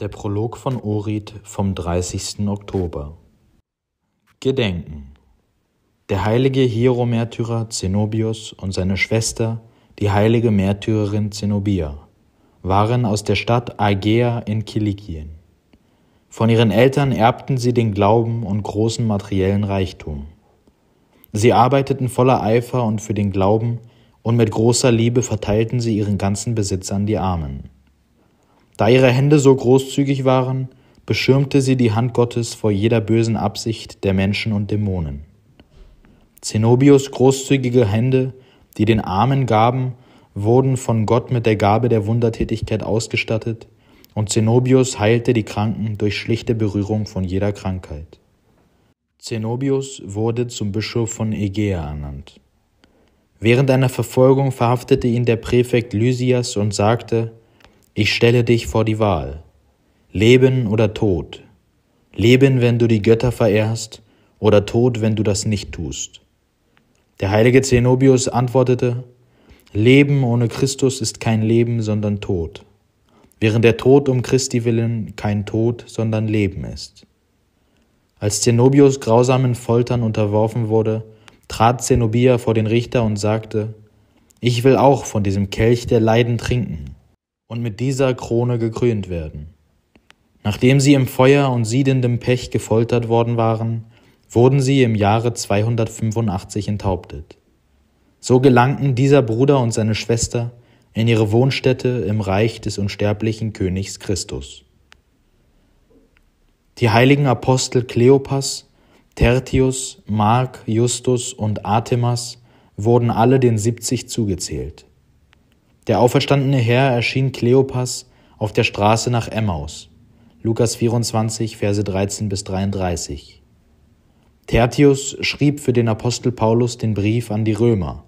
Der Prolog von Orid vom 30. Oktober Gedenken Der heilige Hieromärtyrer Zenobius und seine Schwester, die heilige Märtyrerin Zenobia, waren aus der Stadt Aegea in Kilikien. Von ihren Eltern erbten sie den Glauben und großen materiellen Reichtum. Sie arbeiteten voller Eifer und für den Glauben, und mit großer Liebe verteilten sie ihren ganzen Besitz an die Armen. Da ihre Hände so großzügig waren, beschirmte sie die Hand Gottes vor jeder bösen Absicht der Menschen und Dämonen. Zenobios großzügige Hände, die den Armen gaben, wurden von Gott mit der Gabe der Wundertätigkeit ausgestattet, und Zenobius heilte die Kranken durch schlichte Berührung von jeder Krankheit. Zenobius wurde zum Bischof von Ägäa ernannt. Während einer Verfolgung verhaftete ihn der Präfekt Lysias und sagte, ich stelle dich vor die Wahl. Leben oder Tod. Leben, wenn du die Götter verehrst, oder Tod, wenn du das nicht tust. Der heilige Zenobius antwortete, Leben ohne Christus ist kein Leben, sondern Tod, während der Tod um Christi willen kein Tod, sondern Leben ist. Als Zenobius grausamen Foltern unterworfen wurde, trat Zenobia vor den Richter und sagte, Ich will auch von diesem Kelch der Leiden trinken und mit dieser Krone gekrönt werden. Nachdem sie im Feuer und siedendem Pech gefoltert worden waren, wurden sie im Jahre 285 enthauptet. So gelangten dieser Bruder und seine Schwester in ihre Wohnstätte im Reich des unsterblichen Königs Christus. Die heiligen Apostel Kleopas, Tertius, Mark, Justus und Artemas wurden alle den 70 zugezählt. Der auferstandene Herr erschien Kleopas auf der Straße nach Emmaus. Lukas 24, Verse 13 bis 33. Tertius schrieb für den Apostel Paulus den Brief an die Römer.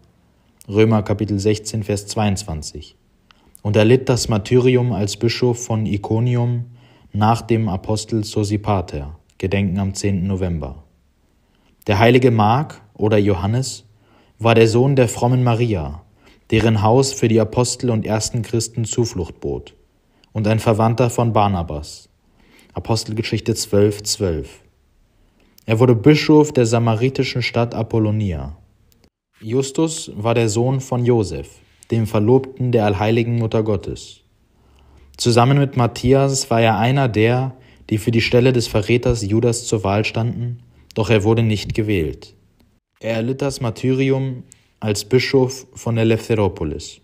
Römer Kapitel 16, Vers 22. Und erlitt das Martyrium als Bischof von Iconium nach dem Apostel Sosipater, Gedenken am 10. November. Der heilige Mark oder Johannes war der Sohn der frommen Maria, deren Haus für die Apostel und ersten Christen Zuflucht bot, und ein Verwandter von Barnabas. Apostelgeschichte 12, 12. Er wurde Bischof der samaritischen Stadt Apollonia. Justus war der Sohn von Josef, dem Verlobten der allheiligen Mutter Gottes. Zusammen mit Matthias war er einer der, die für die Stelle des Verräters Judas zur Wahl standen, doch er wurde nicht gewählt. Er erlitt das Martyrium als Bischof von Eleftheropolis.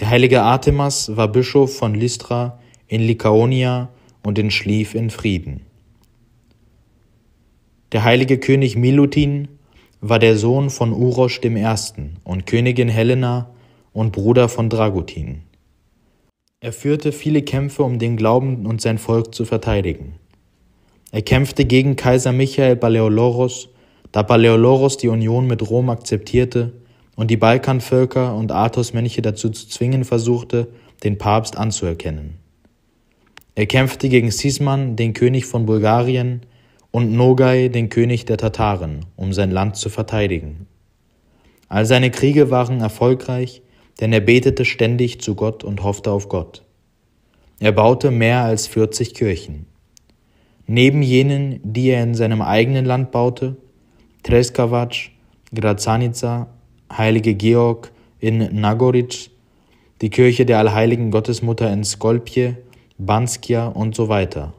Der heilige Artemas war Bischof von Lystra in Likaonia und in Schlief in Frieden. Der heilige König Milutin war der Sohn von Urosch I. und Königin Helena und Bruder von Dragutin. Er führte viele Kämpfe, um den Glauben und sein Volk zu verteidigen. Er kämpfte gegen Kaiser Michael Baleoloros da Paläoloros die Union mit Rom akzeptierte und die Balkanvölker und Athos Mönche dazu zu zwingen versuchte, den Papst anzuerkennen. Er kämpfte gegen Sisman, den König von Bulgarien, und Nogai, den König der Tataren, um sein Land zu verteidigen. All seine Kriege waren erfolgreich, denn er betete ständig zu Gott und hoffte auf Gott. Er baute mehr als 40 Kirchen. Neben jenen, die er in seinem eigenen Land baute, Treskavac, Grazanica, Heilige Georg in Nagoric, die Kirche der Allheiligen Gottesmutter in Skolpje, Banskia und so weiter.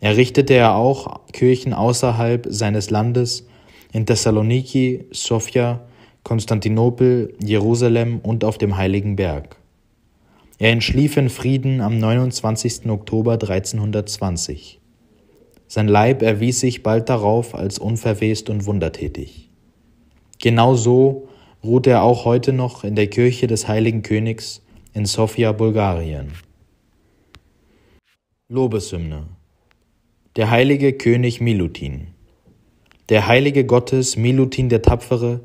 Errichtete er auch Kirchen außerhalb seines Landes in Thessaloniki, Sofia, Konstantinopel, Jerusalem und auf dem Heiligen Berg. Er entschlief in Frieden am 29. Oktober 1320. Sein Leib erwies sich bald darauf als unverwest und wundertätig. Genau so ruht er auch heute noch in der Kirche des Heiligen Königs in Sofia, Bulgarien. Lobeshymne Der heilige König Milutin Der heilige Gottes Milutin der Tapfere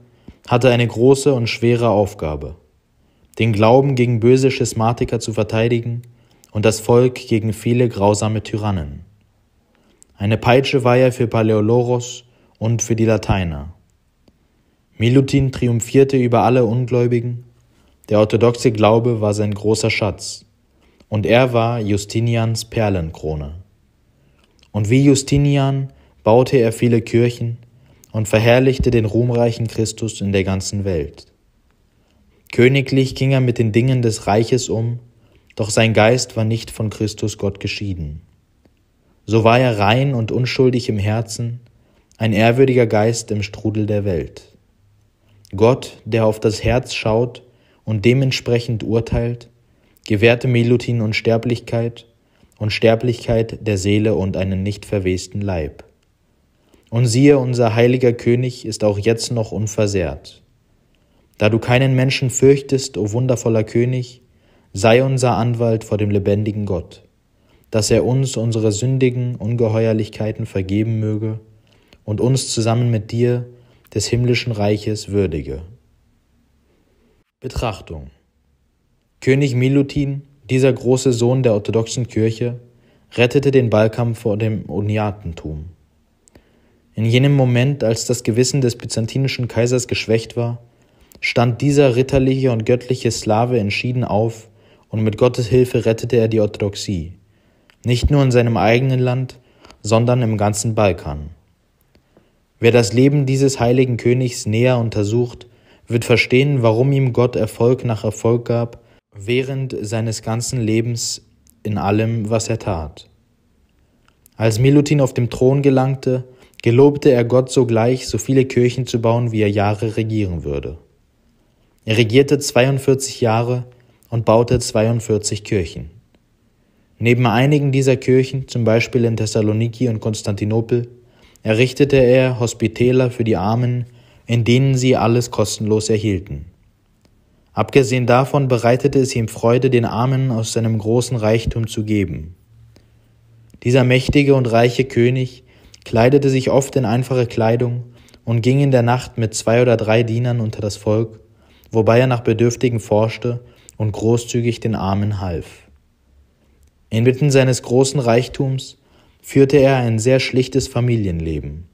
hatte eine große und schwere Aufgabe, den Glauben gegen böse Schismatiker zu verteidigen und das Volk gegen viele grausame Tyrannen. Eine Peitsche war er für Paläoloros und für die Lateiner. Milutin triumphierte über alle Ungläubigen. Der orthodoxe Glaube war sein großer Schatz, und er war Justinians Perlenkrone. Und wie Justinian baute er viele Kirchen und verherrlichte den ruhmreichen Christus in der ganzen Welt. Königlich ging er mit den Dingen des Reiches um, doch sein Geist war nicht von Christus Gott geschieden. So war er rein und unschuldig im Herzen, ein ehrwürdiger Geist im Strudel der Welt. Gott, der auf das Herz schaut und dementsprechend urteilt, gewährte Melutin Unsterblichkeit, Unsterblichkeit der Seele und einen nicht verwesten Leib. Und siehe, unser heiliger König ist auch jetzt noch unversehrt. Da du keinen Menschen fürchtest, o wundervoller König, sei unser Anwalt vor dem lebendigen Gott dass er uns unsere sündigen Ungeheuerlichkeiten vergeben möge und uns zusammen mit dir des himmlischen Reiches würdige. Betrachtung König Milutin, dieser große Sohn der orthodoxen Kirche, rettete den Balkan vor dem Uniatentum. In jenem Moment, als das Gewissen des byzantinischen Kaisers geschwächt war, stand dieser ritterliche und göttliche Slave entschieden auf und mit Gottes Hilfe rettete er die Orthodoxie, nicht nur in seinem eigenen Land, sondern im ganzen Balkan. Wer das Leben dieses heiligen Königs näher untersucht, wird verstehen, warum ihm Gott Erfolg nach Erfolg gab, während seines ganzen Lebens in allem, was er tat. Als Milutin auf dem Thron gelangte, gelobte er Gott sogleich, so viele Kirchen zu bauen, wie er Jahre regieren würde. Er regierte 42 Jahre und baute 42 Kirchen. Neben einigen dieser Kirchen, zum Beispiel in Thessaloniki und Konstantinopel, errichtete er Hospitäler für die Armen, in denen sie alles kostenlos erhielten. Abgesehen davon bereitete es ihm Freude, den Armen aus seinem großen Reichtum zu geben. Dieser mächtige und reiche König kleidete sich oft in einfache Kleidung und ging in der Nacht mit zwei oder drei Dienern unter das Volk, wobei er nach Bedürftigen forschte und großzügig den Armen half. Inmitten seines großen Reichtums führte er ein sehr schlichtes Familienleben,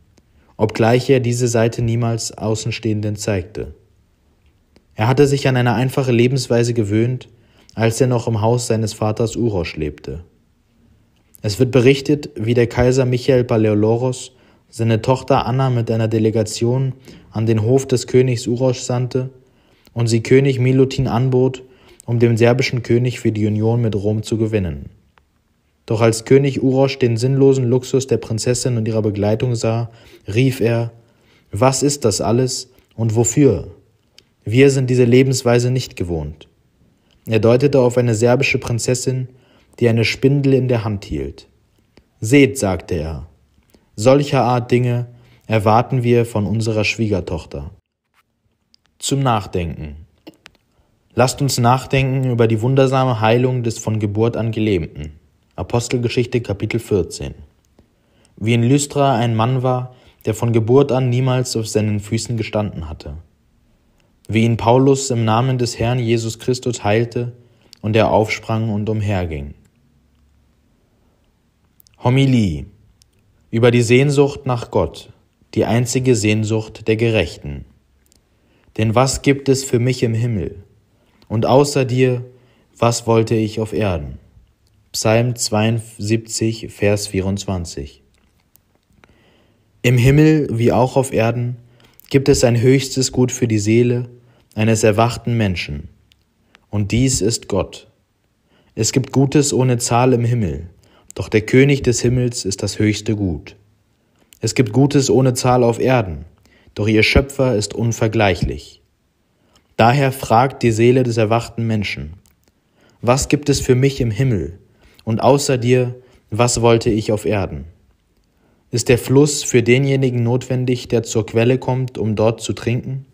obgleich er diese Seite niemals Außenstehenden zeigte. Er hatte sich an eine einfache Lebensweise gewöhnt, als er noch im Haus seines Vaters Urosch lebte. Es wird berichtet, wie der Kaiser Michael Paleoloros seine Tochter Anna mit einer Delegation an den Hof des Königs Urosch sandte und sie König Milutin anbot, um dem serbischen König für die Union mit Rom zu gewinnen. Doch als König Urosch den sinnlosen Luxus der Prinzessin und ihrer Begleitung sah, rief er Was ist das alles und wofür? Wir sind diese Lebensweise nicht gewohnt. Er deutete auf eine serbische Prinzessin, die eine Spindel in der Hand hielt. Seht, sagte er, solcher Art Dinge erwarten wir von unserer Schwiegertochter. Zum Nachdenken. Lasst uns nachdenken über die wundersame Heilung des von Geburt an Gelähmten. Apostelgeschichte Kapitel 14. Wie in Lystra ein Mann war, der von Geburt an niemals auf seinen Füßen gestanden hatte. Wie ihn Paulus im Namen des Herrn Jesus Christus heilte und er aufsprang und umherging. Homilie über die Sehnsucht nach Gott, die einzige Sehnsucht der Gerechten. Denn was gibt es für mich im Himmel? Und außer dir, was wollte ich auf Erden? Psalm 72, Vers 24. Im Himmel wie auch auf Erden gibt es ein höchstes Gut für die Seele eines erwachten Menschen, und dies ist Gott. Es gibt Gutes ohne Zahl im Himmel, doch der König des Himmels ist das höchste Gut. Es gibt Gutes ohne Zahl auf Erden, doch ihr Schöpfer ist unvergleichlich. Daher fragt die Seele des erwachten Menschen, was gibt es für mich im Himmel, und außer dir, was wollte ich auf Erden? Ist der Fluss für denjenigen notwendig, der zur Quelle kommt, um dort zu trinken?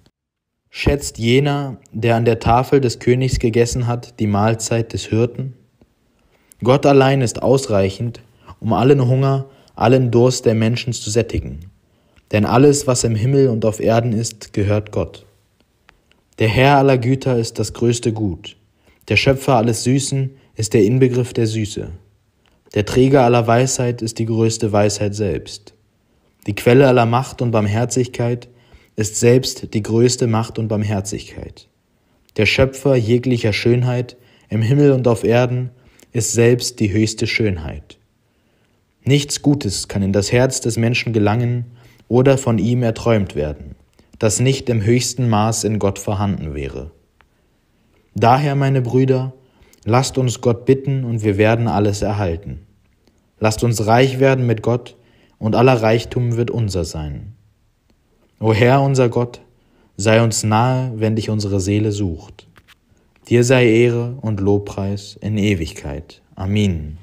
Schätzt jener, der an der Tafel des Königs gegessen hat, die Mahlzeit des Hirten? Gott allein ist ausreichend, um allen Hunger, allen Durst der Menschen zu sättigen. Denn alles, was im Himmel und auf Erden ist, gehört Gott. Der Herr aller Güter ist das größte Gut, der Schöpfer alles Süßen ist der Inbegriff der Süße. Der Träger aller Weisheit ist die größte Weisheit selbst. Die Quelle aller Macht und Barmherzigkeit ist selbst die größte Macht und Barmherzigkeit. Der Schöpfer jeglicher Schönheit im Himmel und auf Erden ist selbst die höchste Schönheit. Nichts Gutes kann in das Herz des Menschen gelangen oder von ihm erträumt werden, das nicht im höchsten Maß in Gott vorhanden wäre. Daher, meine Brüder, Lasst uns Gott bitten und wir werden alles erhalten. Lasst uns reich werden mit Gott und aller Reichtum wird unser sein. O Herr unser Gott, sei uns nahe, wenn dich unsere Seele sucht. Dir sei Ehre und Lobpreis in Ewigkeit. Amen.